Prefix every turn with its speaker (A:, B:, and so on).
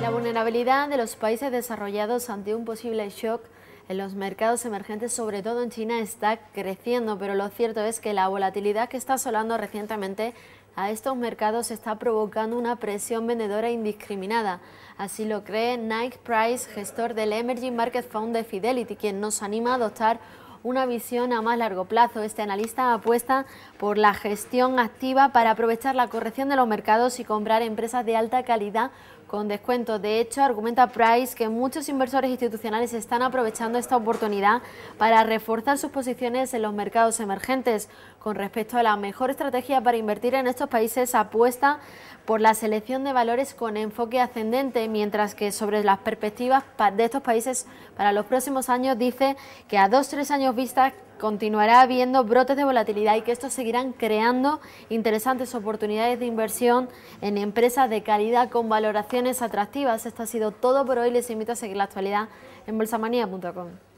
A: La vulnerabilidad de los países desarrollados ante un posible shock en los mercados emergentes, sobre todo en China, está creciendo, pero lo cierto es que la volatilidad que está asolando recientemente a estos mercados está provocando una presión vendedora indiscriminada. Así lo cree Nike Price, gestor del Emerging Market Fund de Fidelity, quien nos anima a adoptar una visión a más largo plazo. Este analista apuesta por la gestión activa para aprovechar la corrección de los mercados y comprar empresas de alta calidad con descuento. De hecho, argumenta Price que muchos inversores institucionales están aprovechando esta oportunidad para reforzar sus posiciones en los mercados emergentes. Con respecto a la mejor estrategia para invertir en estos países, apuesta por la selección de valores con enfoque ascendente, mientras que sobre las perspectivas de estos países para los próximos años dice que a dos tres años vista continuará habiendo brotes de volatilidad y que estos seguirán creando interesantes oportunidades de inversión en empresas de calidad con valoración atractivas. Esto ha sido todo por hoy. Les invito a seguir la actualidad en bolsamanía.com.